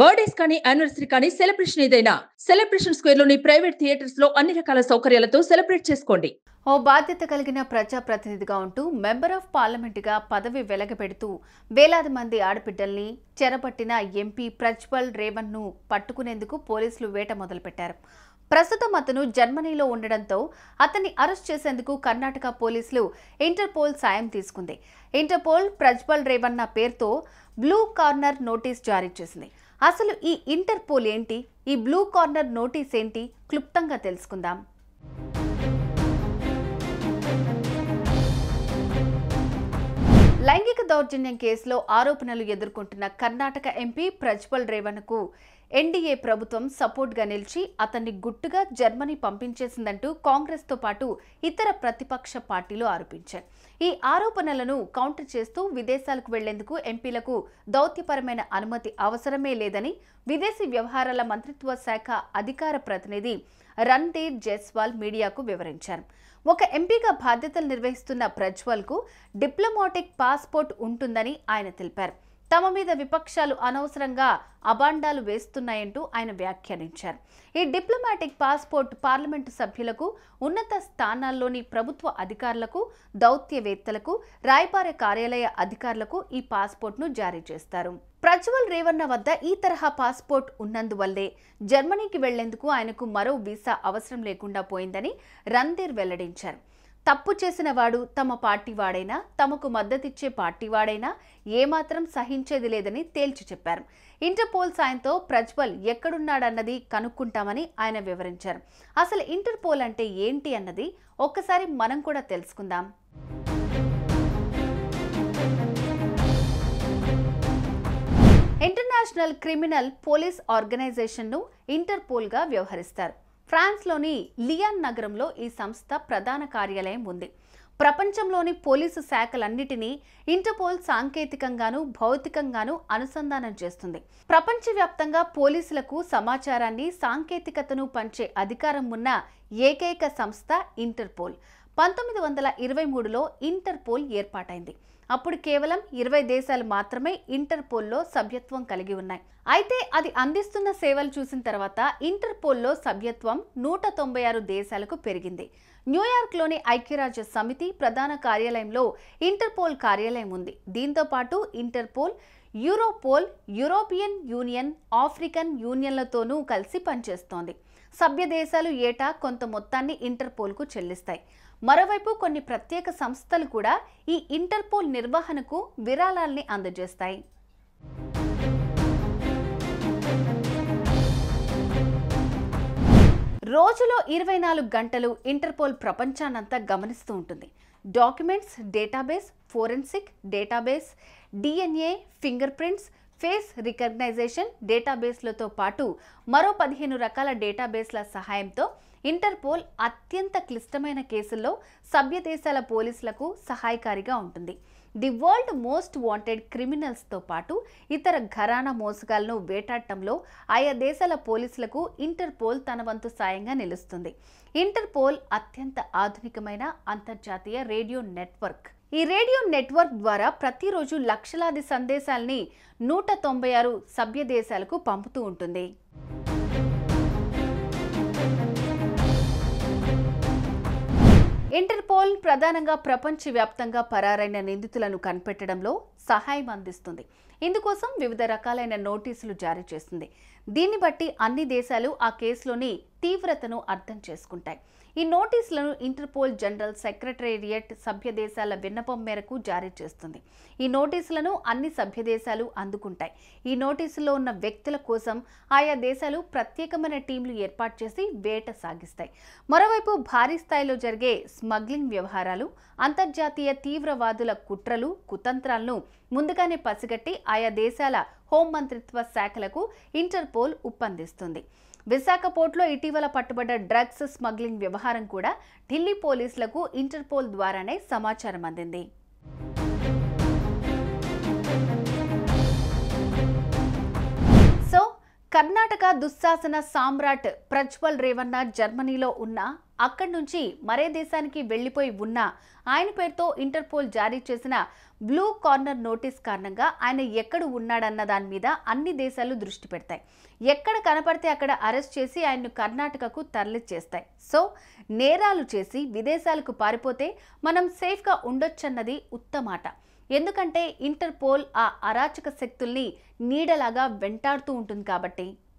birthdays కానీ anniversary కానీ celebration ఏదైనా సెలబ్రేషన్ స్క్వేర్ లోని ప్రైవేట్ థియేటర్స్ లో అన్ని రకాల సౌకర్యాలతో సెలబ్రేట్ చేసుకోండి ఓ బాధ్యత కలిగిన ప్రజాప్రతినిధిగా ఉంటూ మెంబర్ ఆఫ్ పార్లమెంటుగా పదవి వెలగబెడుతూ వేలాది మంది ఆడబిడ్డల్ని చెరపట్టిన ఎంపీ ప్రజ్వల్ రేవన్ను పట్టుకునేందుకు పోలీసులు వేట మొదలుపెట్టారు ప్రస్తుతం అతను జర్మనీలో ఉండడంతో అతన్ని అరెస్ట్ చేసేందుకు కర్ణాటక పోలీసులు ఇంటర్పోల్ సాయం తీసుకుంది ఇంటర్పోల్ ప్రజ్వల్ రేవన్న పేరుతో బ్లూ కార్నర్ నోటీస్ జారీ చేసింది అసలు ఈ ఇంటర్పోల్ ఏంటి ఈ బ్లూ కార్నర్ నోటీస్ ఏంటి క్లుప్తంగా తెలుసుకుందాం లైంగిక దౌర్జన్యం కేసులో ఆరోపణలు ఎదుర్కొంటున్న కర్ణాటక ఎంపీ ప్రజ్వల్ రేవణ్కు ఎన్డీఏ ప్రభుత్వం సపోర్ట్గా నిలిచి అతన్ని గుట్టుగా జర్మనీ పంపించేసిందంటూ కాంగ్రెస్తో పాటు ఇతర ప్రతిపక్ష పార్టీలు ఆరోపించాయి ఈ ఆరోపణలను కౌంటర్ చేస్తూ విదేశాలకు వెళ్లేందుకు ఎంపీలకు దౌత్యపరమైన అనుమతి అవసరమే లేదని విదేశీ వ్యవహారాల మంత్రిత్వ శాఖ అధికార ప్రతినిధి రణ్దీప్ జైస్వాల్ మీడియాకు వివరించారు ఒక ఎంపీగా బాధ్యతలు నిర్వహిస్తున్న ప్రజ్వల్కు డిప్లొమాటిక్ పాస్పోర్ట్ ఉంటుందని ఆయన తెలిపారు తమ మీద విపక్షాలు అనవసరంగా అబాండాలు వేస్తున్నాయంటూ ఆయన వ్యాఖ్యానించారు ఈ డిప్లొమాటిక్ పాస్పోర్ట్ పార్లమెంటు సభ్యులకు ఉన్నత స్థానాల్లోని ప్రభుత్వ అధికారులకు దౌత్యవేత్తలకు రాయపార కార్యాలయ అధికారులకు ఈ పాస్పోర్ట్ను జారీ చేస్తారు ప్రజ్వల్ రేవన్న వద్ద ఈ తరహా పాస్పోర్ట్ ఉన్నందువల్లే జర్మనీకి వెళ్లేందుకు ఆయనకు మరో వీసా అవసరం లేకుండా పోయిందని రణధీర్ వెల్లడించారు తప్పు చేసిన వాడు తమ పార్టీ వాడైనా తమకు మద్దతిచ్చే పార్టీ వాడైనా ఏమాత్రం సహించేది లేదని తేల్చి చెప్పారు ఇంటర్పోల్ సాయంతో ప్రజ్వల్ ఎక్కడున్నాడన్నది కనుక్కుంటామని ఆయన వివరించారు అసలు ఇంటర్పోల్ అంటే ఏంటి అన్నది ఒక్కసారి మనం కూడా తెలుసుకుందాం ఇంటర్నేషనల్ క్రిమినల్ పోలీస్ ఆర్గనైజేషన్ను ఇంటర్పోల్గా వ్యవహరిస్తారు ఫ్రాన్స్లోని లియాన్ నగరంలో ఈ సంస్థ ప్రధాన కార్యాలయం ఉంది ప్రపంచంలోని పోలీసు శాఖలన్నిటినీ ఇంటర్పోల్ సాంకేతికంగాను భౌతికంగాను అనుసంధానం చేస్తుంది ప్రపంచవ్యాప్తంగా పోలీసులకు సమాచారాన్ని సాంకేతికతను పంచే అధికారం ఉన్న ఏకైక సంస్థ ఇంటర్పోల్ పంతొమ్మిది వందల ఇరవై మూడులో ఇంటర్పోల్ ఏర్పాటైంది అప్పుడు కేవలం ఇరవై దేశాలు మాత్రమే ఇంటర్పోల్లో సభ్యత్వం కలిగి ఉన్నాయి అయితే అది అందిస్తున్న సేవలు చూసిన తర్వాత ఇంటర్పోల్లో సభ్యత్వం నూట తొంభై ఆరు దేశాలకు పెరిగింది న్యూయార్క్లోని ఐక్యరాజ్య సమితి ప్రధాన కార్యాలయంలో ఇంటర్పోల్ కార్యాలయం ఉంది దీంతో పాటు Interpol Europol European union African యూనియన్లతోనూ కలిసి పనిచేస్తోంది సభ్య దేశాలు ఏటా కొంత మొత్తాన్ని ఇంటర్పోల్కు చెల్లిస్తాయి మరోవైపు కొన్ని ప్రత్యేక సంస్థలు కూడా ఈ ఇంటర్పోల్ నిర్వహణకు విరాళాల్ని అందజేస్తాయి రోజులో ఇరవై నాలుగు గంటలు ఇంటర్పోల్ ప్రపంచాన్నంతా గమనిస్తూ ఉంటుంది documents database forensic database DNA fingerprints face recognition డేటాబేస్లతో పాటు మరో పదిహేను రకాల డేటాబేస్ల సహాయంతో ఇంటర్పోల్ అత్యంత క్లిష్టమైన కేసుల్లో సభ్య దేశాల పోలీసులకు సహాయకారిగా ఉంటుంది ది వరల్డ్ మోస్ట్ వాంటెడ్ క్రిమినల్స్తో పాటు ఇతర ఘరానా మోసగాలను వేటాడటంలో ఆయా దేశాల పోలీసులకు ఇంటర్పోల్ తన వంతు సాయంగా నిలుస్తుంది ఇంటర్పోల్ అత్యంత ఆధునికమైన అంతర్జాతీయ రేడియో నెట్వర్క్ ఈ రేడియో నెట్వర్క్ ద్వారా ప్రతిరోజు లక్షలాది సందేశాల్ని నూట తొంభై ఆరు సభ్య దేశాలకు పంపుతూ ఉంటుంది ఇంటర్పోల్ ప్రధానంగా ప్రపంచవ్యాప్తంగా పరారైన నిందితులను కనిపెట్టడంలో సహాయం అందిస్తుంది ఇందుకోసం వివిధ రకాలైన నోటీసులు జారీ చేస్తుంది దీన్ని బట్టి అన్ని దేశాలు ఆ కేసులోని తీవ్రతను అర్థం చేసుకుంటాయి ఈ నోటీసులను ఇంటర్పోల్ జనరల్ సెక్రటేరియట్ సభ్యదేశాల విన్నపం మేరకు జారీ చేస్తుంది ఈ నోటీసులను అన్ని సభ్యదేశాలు అందుకుంటాయి ఈ నోటీసుల్లో ఉన్న వ్యక్తుల కోసం ఆయా దేశాలు ప్రత్యేకమైన టీంలు ఏర్పాటు చేసి వేట సాగిస్తాయి మరోవైపు భారీ స్థాయిలో జరిగే స్మగ్లింగ్ వ్యవహారాలు అంతర్జాతీయ తీవ్రవాదుల కుట్రలు కుతంత్రాలను ముందుగానే పసిగట్టి ఆయా దేశాల హోంమంత్రిత్వ శాఖలకు ఇంటర్పోల్ ఉప్పందిస్తుంది విశాఖ పోర్టులో ఇటీవల పట్టుబడ్డ డ్రగ్స్ స్మగ్లింగ్ వ్యవహారం కూడా ఢిల్లీ పోలీసులకు ఇంటర్పోల్ ద్వారానే సమాచారం అందింది కర్ణాటక దుశ్శాసన సామ్రాట్ ప్రజ్వల్ రేవన్న జర్మనీలో ఉన్న అక్కడి నుంచి మరే దేశానికి వెళ్లిపోయి ఉన్నా ఆయన పేరుతో ఇంటర్పోల్ జారీ చేసిన బ్లూ కార్నర్ నోటీస్ కారణంగా ఆయన ఎక్కడ ఉన్నాడన్న దాని మీద అన్ని దేశాలు దృష్టి పెడతాయి ఎక్కడ కనపడితే అక్కడ అరెస్ట్ చేసి ఆయన్ను కర్ణాటకకు చేస్తాయి సో నేరాలు చేసి విదేశాలకు పారిపోతే మనం సేఫ్గా ఉండొచ్చన్నది ఉత్తమాట ఎందుకంటే ఇంటర్పోల్ ఆ అరాచక శక్తుల్ని నీడలాగా వెంటాడుతూ ఉంటుంది కాబట్టి